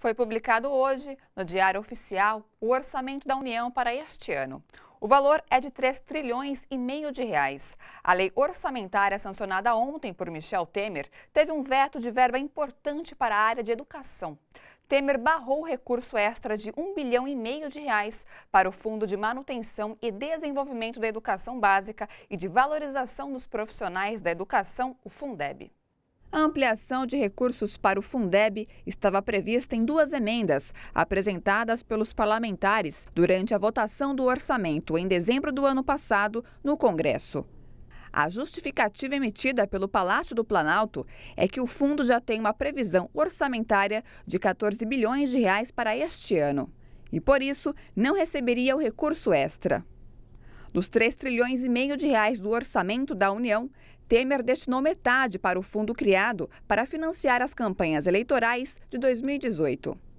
Foi publicado hoje, no Diário Oficial, o orçamento da União para este ano. O valor é de 3 trilhões e meio de reais. A lei orçamentária sancionada ontem por Michel Temer teve um veto de verba importante para a área de educação. Temer barrou o recurso extra de 1 bilhão e meio de reais para o Fundo de Manutenção e Desenvolvimento da Educação Básica e de Valorização dos Profissionais da Educação, o Fundeb. A ampliação de recursos para o Fundeb estava prevista em duas emendas apresentadas pelos parlamentares durante a votação do orçamento em dezembro do ano passado no Congresso. A justificativa emitida pelo Palácio do Planalto é que o fundo já tem uma previsão orçamentária de 14 bilhões de reais para este ano e por isso não receberia o recurso extra. Dos 3 trilhões e meio de reais do orçamento da União, Temer destinou metade para o fundo criado para financiar as campanhas eleitorais de 2018.